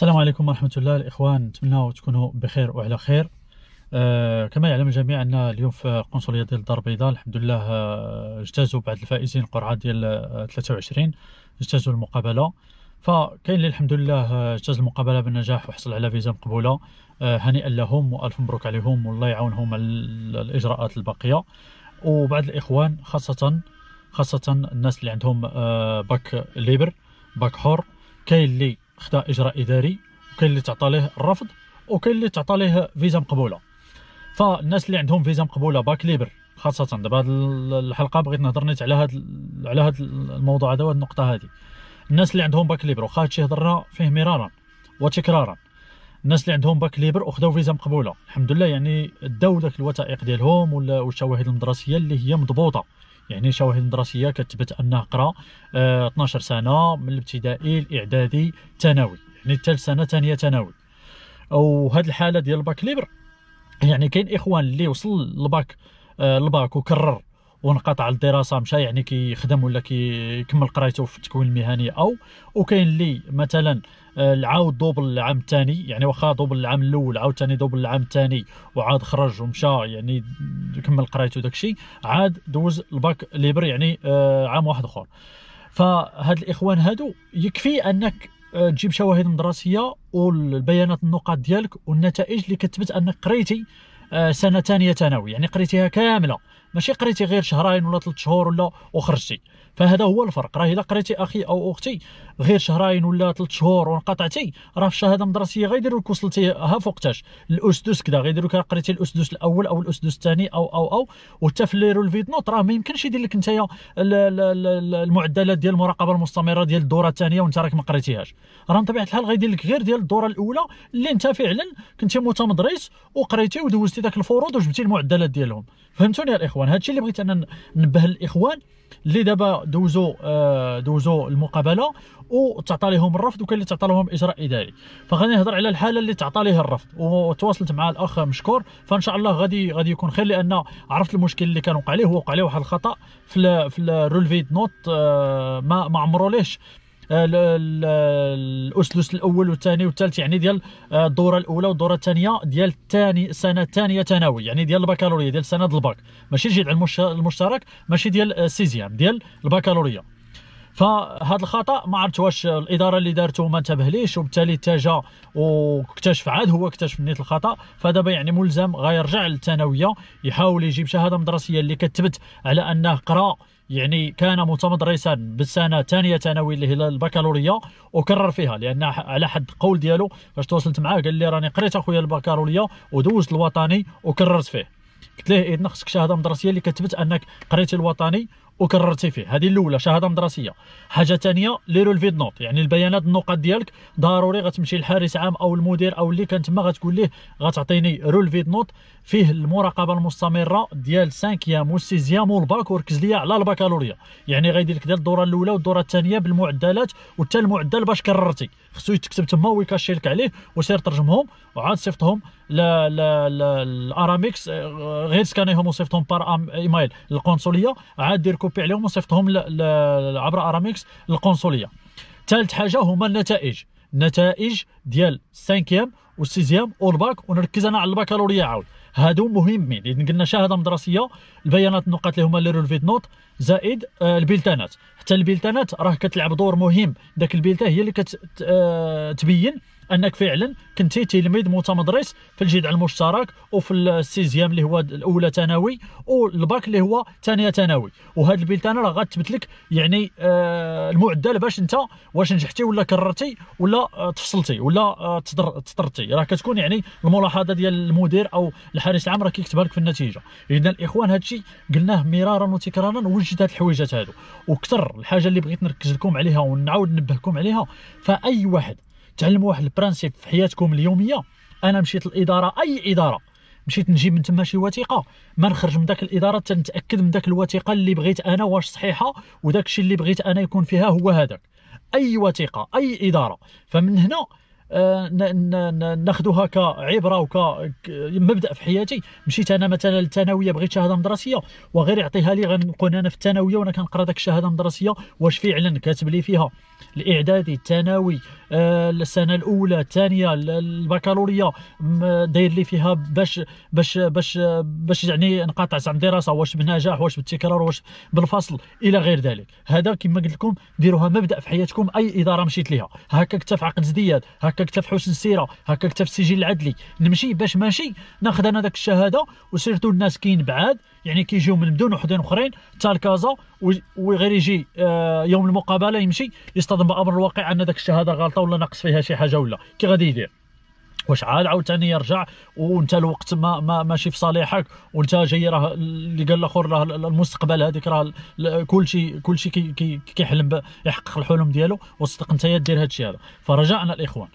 السلام عليكم ورحمة الله الإخوان نتمنى تكونوا بخير وعلى خير آه كما يعلم الجميع أن اليوم في القنصلية ديال الدار البيضاء الحمد لله آه، اجتازوا بعض الفائزين القرعة ديال 23 آه، اجتازوا المقابلة فكاين اللي الحمد لله آه، اجتاز المقابله بالنجاح وحصل على فيزا مقبوله هنيئا لهم والف مبروك عليهم والله يعاونهم على الاجراءات الباقيه وبعض الاخوان خاصه خاصه الناس اللي عندهم باك ليبر باك حر كاين اللي خدا اجراء اداري وكاين اللي تعطى ليه الرفض وكاين اللي تعطى ليه فيزا مقبوله فالناس اللي عندهم فيزا مقبوله باك ليبر خاصه دابا هاد الحلقه بغيت نهضر نيت على هاد على هاد الموضوع هذا وهاد النقطه هذه الناس اللي عندهم باك ليبر واخا هادشي هضرنا فيه مرارا وتكرارا الناس اللي عندهم باك ليبر وخداو فيزا مقبوله الحمد لله يعني داو داك الوثائق ديالهم ولا والشواهد المدرسيه اللي هي مضبوطه يعني شواهد دراسيه كتبت انه قرا 12 آه، سنه من الابتدائي الاعدادي ثانوي يعني ثالث سنه ثانيه ثانوي وهاد الحاله ديال الباك ليبر يعني كاين اخوان اللي وصل للباك الباك آه، وكرر وانقطع الدراسه مشى يعني كيخدم ولا كيكمل قرايته في التكوين المهني او وكاين اللي مثلا آه، عاود دوبل العام الثاني يعني واخا دوبل العام الاول عاود ثاني دوبل العام الثاني وعاد خرج ومشى يعني كمل قرايته الشيء عاد دوز الباك ليبر يعني آه، عام واحد اخر فهاد الاخوان هادو يكفي انك آه، تجيب شواهد مدرسيه والبيانات النقاط ديالك والنتائج اللي كتبت انك قريتي سنه ثانيه ثانوي يعني قريتيها كامله ماشي قريتي غير شهرين ولا ثلاث شهور ولا وخرجتي فهذا هو الفرق راه الا قريتي اخي او اختي غير شهرين ولا ثلاث شهور وانقطعتي راه في الشهاده المدرسيه غيديروا لك وصلتي ها فوقتاش الاسدس كذا غيديروا لك قريتي الاسدس الاول او الاسدس الثاني او او او وحتى في الليرو الفيد نوت راه ما يمكنش يدير لك انت المعدلات ديال المراقبه المستمره ديال الدوره الثانيه وانت راك ما قريتيهاش راه من طبيعه الحال غيدير لك غير ديال الدوره الاولى اللي انت فعلا كنتي متمدرس وقريتي ودوزتي ذاك الفروض وجبتي المعدلات ديالهم فهمتوني يا الاخوان الاخوان الشيء اللي بغيت انا ننبه الاخوان اللي دابا دوزوا آه، دوزوا المقابله وتعطى لهم الرفض وكاين اللي تعطى لهم اجراء اداري فغادي نهضر على الحاله اللي تعطى ليها الرفض وتواصلت مع الاخ مشكور فان شاء الله غادي غادي يكون خير لان عرفت المشكل اللي كان وقع ليه هو وقع ليه واحد الخطا في في الرولفيد نوت آه، ما ما عمرو ليش آه، الاسلس الاول والثاني والثالث يعني ديال آه، الدوره الاولى والدوره الثانيه ديال الثاني سنه ثانيه ثانوي يعني ديال البكالوريا ديال سنه الباك ماشي ديال على المشترك ماشي ديال السيزيام آه، ديال البكالوريا فهاد الخطا ما عرفت واش الاداره اللي دارته ما انتبهليش وبالتالي تاجا واكتشف عاد هو اكتشف نيت الخطا فدابا يعني ملزم غيرجع للثانويه يحاول يجيب شهاده مدرسيه اللي كتبت على انه قرا يعني كان معتمد ريسان بالسنه الثانيه ثانوي اللي هي البكالوريا وكرر فيها لان على حد قول ديالو فاش تواصلت معاه قال لي راني قريت اخويا البكالوريا ودوزت الوطني وكررت فيه قلت له اذن إيه، خصك شهاده مدرسيه اللي كتبت انك قريتي الوطني وكررتي فيه هذه الاولى شهاده مدرسيه حاجه ثانيه لي رولفي نوت يعني البيانات النقط ديالك ضروري غتمشي للحارس عام او المدير او اللي كان تما غتقول ليه غتعطيني رولفي نوت فيه المراقبه المستمره ديال 5 يام 6يام والباك وركز ليا على البكالوريا يعني غيدير لك ديال الدوره الاولى والدوره الثانيه بالمعدلات وحتى المعدل باش كررتي خصو يتكتب تما ويكاشي لك عليه وسير ترجمهم وعاد صيفطهم الاراميكس آه، غير سكانيهم وصيفطهم بار ايميل للقنصليه عاد دير كوبي عليهم وصيفطهم عبر اراميكس للقنصليه ثالث حاجه هما النتائج النتائج ديال 5 والسيزيام والباك ونركز انا على البكالوريا عاود هادو مهمين لان قلنا شهاده مدرسيه البيانات النقاط اللي هما لي رولفيد نوت زائد آه، البيلتانات حتى البيلتانات راه كتلعب دور مهم داك البيلتا هي اللي كتبين آه، انك فعلا كنتي تلميذ متمدرس في الجدع المشترك وفي السيزيام اللي هو الاولى ثانوي والباك اللي هو ثانيه ثانوي وهذا البلتان راه غتثبت لك يعني آه المعدل باش انت واش نجحتي ولا كررتي ولا آه تفصلتي ولا آه تطرتي راه كتكون يعني الملاحظه ديال المدير او الحارس العام راه كيكتبها لك في النتيجه اذا الاخوان هذا الشيء قلناه مرارا وتكرارا وجد هاد الحويجات هادو وكثر الحاجه اللي بغيت نركز لكم عليها ونعاود نبهكم عليها فاي واحد تعلموا واحد البرانسيب في حياتكم اليوميه انا مشيت الاداره اي اداره مشيت نجيب من تما شي وثيقه ما نخرج من داك الاداره حتى نتاكد من داك الوثيقه اللي بغيت انا واش صحيحه وداك الشيء اللي بغيت انا يكون فيها هو هذاك اي وثيقه اي اداره فمن هنا آه، ناخذها كعبره وكمبدا في حياتي مشيت انا مثلا للثانويه بغيت شهاده مدرسيه وغير يعطيها لي غنكون انا في الثانويه وانا كنقرا ذاك الشهاده المدرسيه واش فعلا كاتب لي فيها الاعدادي الثانوي آه، السنه الاولى الثانيه البكالوريا داير لي فيها باش باش باش باش يعني انقطع عن الدراسه واش بنجاح واش بالتكرار واش بالفصل الى غير ذلك هذا كما قلت لكم ديروها مبدا في حياتكم اي اداره مشيت ليها هكاك حتى في عقد زديات هكا هكا كتب في حسن السيره هكا كتب في السجل العدلي نمشي باش ماشي ناخذ انا داك الشهاده وسيرتو الناس كاين بعاد يعني كيجيو من بدون وحدين اخرين حتى لكازا وغير يجي آه، يوم المقابله يمشي يصطدم بامر الواقع ان داك الشهاده غلطه ولا ناقص فيها شي حاجه ولا كي غادي يدير واش عاد عاوتاني يرجع وانت الوقت ما, ما ماشي في صالحك وانت جاي راه اللي قال الاخر راه المستقبل هذيك راه كلشي كلشي كيحلم كي كي يحقق الحلم ديالو وصدق انت دير هذا الشيء هذا فرجاءنا الاخوان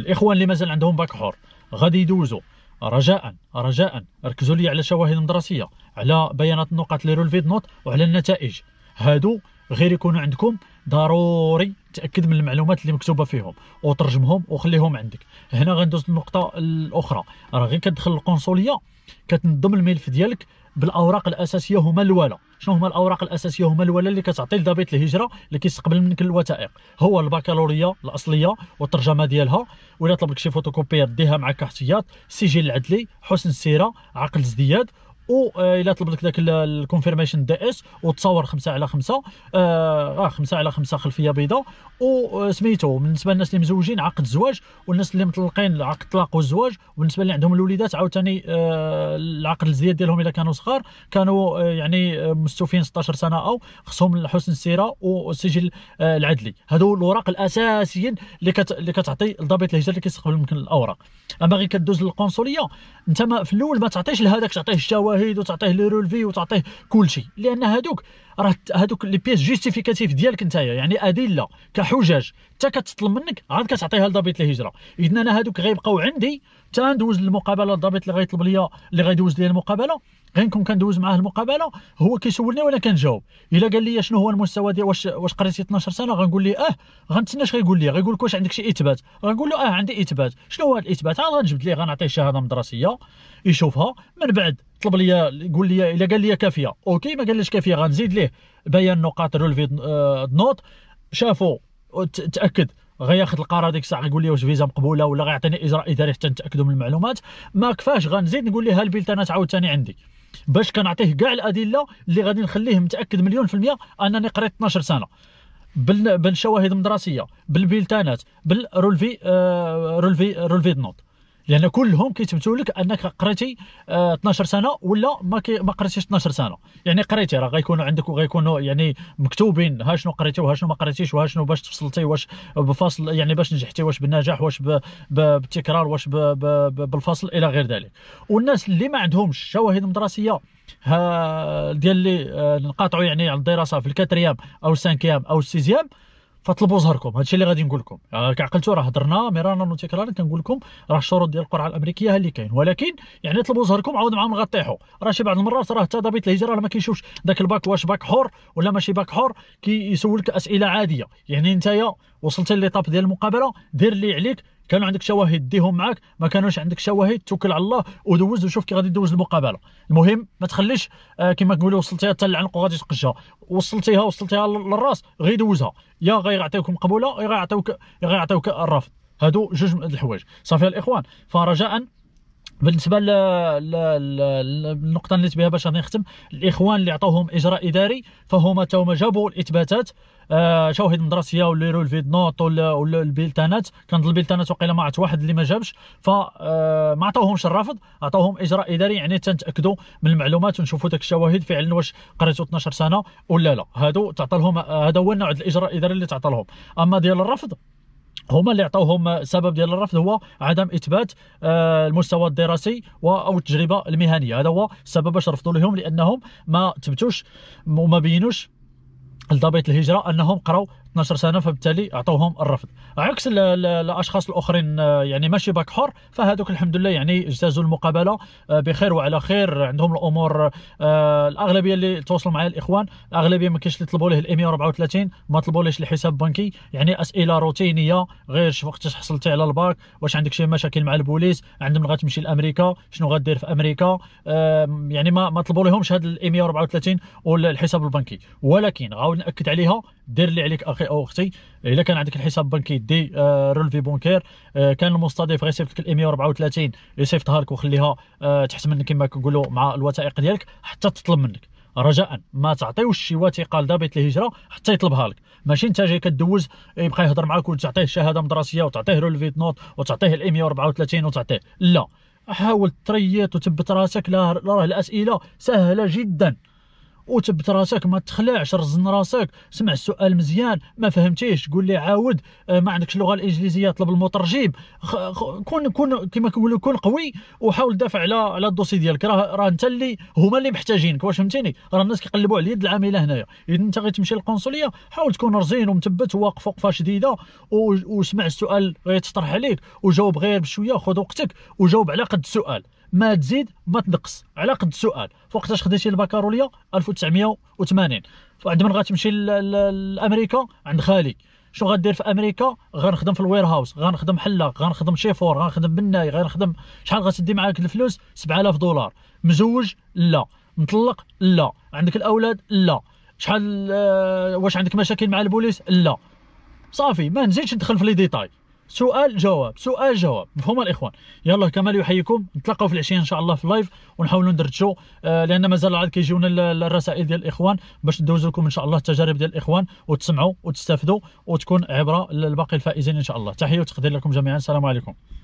الاخوان اللي مازال عندهم باك حر غادي يدوزوا رجاء رجاء ركزوا لي على شواهد مدرسيه على بيانات النقاط اللي رولفيد نوت وعلى النتائج هادو غير يكونوا عندكم ضروري تاكد من المعلومات اللي مكتوبه فيهم وترجمهم وخليهم عندك هنا غندوز النقطه الاخرى راه غير كتدخل القنصليه كتنظم الملف ديالك بالاوراق الاساسيه هما الولا شنو هما الاوراق الاساسيه هما الولا اللي كتعطي لضابط الهجره اللي كيستقبل منك الوثائق هو البكالوريا الاصليه والترجمه ديالها ولا طلب لك شي فوتوكوبيه ديها معك احتياط السجل العدلي حسن السيره عقل ازدياد و آه، الا طلب لك داك الكونفيرميشن دي اس وتصور 5 على 5 اه 5 آه، على 5 خلفيه بيضاء وسميتو آه، بالنسبه للناس اللي مزوجين عقد زواج والناس اللي مطلقين عقد طلاق والزواج وبالنسبه اللي عندهم الوليدات عاوتاني آه العقد الزياد ديالهم الا كانوا صغار كانوا آه يعني مستوفين 16 سنه او خصهم حسن السيره والسجل آه العدلي هادو الاوراق الاساسيين اللي كت اللي كتعطي لضابط الهجره اللي كيستقبل ممكن الاوراق اما غير كدوز للقنصليه انت ما في الاول ما تعطيش لهذاك تعطيه الشواهد الشواهد وتعطيه لي رولفي وتعطيه كلشي لان هادوك راه هادوك لي بيس جيستيفيكاتيف ديالك نتايا يعني ادله كحجج حتى كتطلب منك عاد كتعطيها لضابط الهجره اذا انا هادوك غيبقاو عندي حتى ندوز للمقابله الضابط اللي غيطلب ليا اللي غيدوز ليا المقابله غير نكون كندوز معاه المقابله هو كيسولني وانا كنجاوب الا قال لي شنو هو المستوى ديال واش واش قريتي 12 سنه غنقول ليه اه اش غيقول لي غيقول لك واش عندك شي اثبات غنقول له اه عندي اثبات شنو هو الاثبات عاد غنجبد ليه غنعطيه شهاده مدرسيه يشوفها من بعد طلب ليا يقول لي الا قال لي كافيه اوكي ما قالش كافيه غنزيد ليه بيان نقاط رولفي آه، نوت شافوا تاكد غياخذ القرار هذيك الساعه يقول لي واش فيزا مقبوله ولا غيعطيني اجراء اداري حتى نتاكدوا من المعلومات ما كفاش غنزيد نقول انا البيلتانات عاوتاني عندي باش كنعطيه كاع الادله اللي غادي نخليه متاكد مليون في الميه انني قريت 12 سنه بالشواهد المدرسيه بالبيلتانات بالرولفي آه رولفي رولفي دنوت لان كلهم كيتبتوا لك انك قريتي 12 آه، سنه ولا ما ما قريتيش 12 سنه يعني قريتي راه غيكونوا عندك وغيكونوا يعني مكتوبين ها شنو قريتي وها شنو ما قريتيش وها شنو باش تفصلتي واش بفصل يعني باش نجحتي واش بالنجاح واش بالتكرار واش بالفصل الى غير ذلك والناس اللي ما عندهمش شواهد مدرسيه ديال اللي آه، نقاطعوا يعني على الدراسه في الكاتريام او السانكيام او السيزيام فاطلبوا زهركم الشيء اللي غادي نقول لكم آه، عقلتوا راه هضرنا مرارا وتكرارا كنقول لكم راه الشروط ديال القرعه الامريكيه ها اللي كاين ولكن يعني طلبوا زهركم عاود معاهم غطيحوا راه شي بعض المرات راه حتى ضابط الهجره راه ما كيشوفش ذاك الباك واش باك حر ولا ماشي باك حر كيسولك كي اسئله عاديه يعني نتايا وصلت لليطاب ديال المقابله دير اللي عليك كانوا عندك شواهد ديهم معاك ما كانوش عندك شواهد توكل على الله ودوز وشوف كي غادي دوز المقابله المهم ما تخليش آه كما كنقولوا وصلتيها حتى العنق وغادي تقجها وصلتيها وصلتيها للراس غيدوزها يا غيعطيوك مقبوله يا يعطيوك يا يعطيوك الرفض هادو جوج من الحوايج صافي الاخوان فرجاء بالنسبه للنقطه اللي بها باش نختم الاخوان اللي عطوهم اجراء اداري فهما تا هما جابوا الاثباتات آه شواهد مدرسيه ولا يرو الفيد نوت ولا ولا البيلتانات كانت البيلتانات وقيله ما عرفت واحد اللي ما جابش فما آه، عطاوهمش الرافض عطاوهم اجراء اداري يعني تنتاكدوا من المعلومات ونشوفوا داك الشواهد فعلا واش قريتو 12 سنه ولا لا هادو تعطى لهم آه، هذا هو النوع الاجراء الاداري اللي تعطى لهم اما ديال الرفض هما اللي عطاوهم سبب ديال الرفض هو عدم اثبات آه، المستوى الدراسي او التجربه المهنيه هذا هو السبب باش رفضوا لهم لانهم ما تبتوش وما بينوش لضابط الهجره انهم قراو 12 سنه فبالتالي عطوهم الرفض عكس الاشخاص الاخرين آه، يعني ماشي باك حر فهذوك الحمد لله يعني اجتازوا المقابله آه، بخير وعلى خير عندهم الامور آه، الاغلبيه اللي تواصلوا معايا الاخوان الاغلبيه ما كاينش اللي طلبوا ليه ال 134 ما طلبوا ليش الحساب البنكي يعني اسئله روتينيه غير شوف وقتاش حصلتي على الباك واش عندك شي مشاكل مع البوليس عندهم غتمشي لامريكا شنو غدير في امريكا يعني ما ما طلبوا لهمش هذا ال 134 والحساب البنكي ولكن غاود ناكد عليها دير اللي عليك اخي اخي او اختي الا كان عندك الحساب بنكي دي آه، رولفي بونكير آه، كان المستضيف غيصيفط لك ال 134 يصيفطها لك وخليها آه، تحت منك كما كنقولوا مع الوثائق ديالك حتى تطلب منك رجاء ما تعطيوش شي وثيقه لضابط الهجره حتى يطلبها لك ماشي انت جاي كدوز يبقى يهضر معك وتعطيه شهاده مدرسيه وتعطيه رولفي نوت وتعطيه ال 134 وتعطيه لا حاول تريط وتبت راسك لا راه الاسئله سهله جدا وثبت راسك ما تخلعش رزن راسك سمع السؤال مزيان ما فهمتيش قول لي عاود آه، ما عندكش اللغه الانجليزيه طلب المترجم كون كون كما كيقولوا كون قوي وحاول دافع على على الدوسي ديالك راه راه انت اللي هما اللي محتاجينك واش فهمتيني راه الناس كيقلبوا على اليد العامله هنايا اذا انت غتمشي للقنصليه حاول تكون رزين ومثبت واقف وقفه شديده وسمع السؤال غيتطرح عليك وجاوب غير بشويه خذ وقتك وجاوب على قد السؤال ما تزيد ما تنقص على قد السؤال فوقتاش خديتي البكالوريا 1000 1980 فعند من غتمشي لامريكا عند خالي شنو غدير في امريكا غنخدم في الوير هاوس غنخدم حلاق غنخدم شيفور غنخدم بناي غنخدم شحال غتدي معاك الفلوس 7000 دولار مزوج لا مطلق لا عندك الاولاد لا شحال آه، واش عندك مشاكل مع البوليس لا صافي ما نزيدش ندخل في لي ديتاي سؤال جواب سؤال جواب مفهوم الاخوان يلا كمال يحييكم نتلاقاو في العشيه ان شاء الله في اللايف ونحاولوا ندرجوا آه، لان مازال عاد كيجيونا الرسائل ديال الاخوان باش ندوز لكم ان شاء الله التجارب ديال الاخوان وتسمعوا وتستافدوا وتكون عبره لباقي الفائزين ان شاء الله تحيه وتقدير لكم جميعا السلام عليكم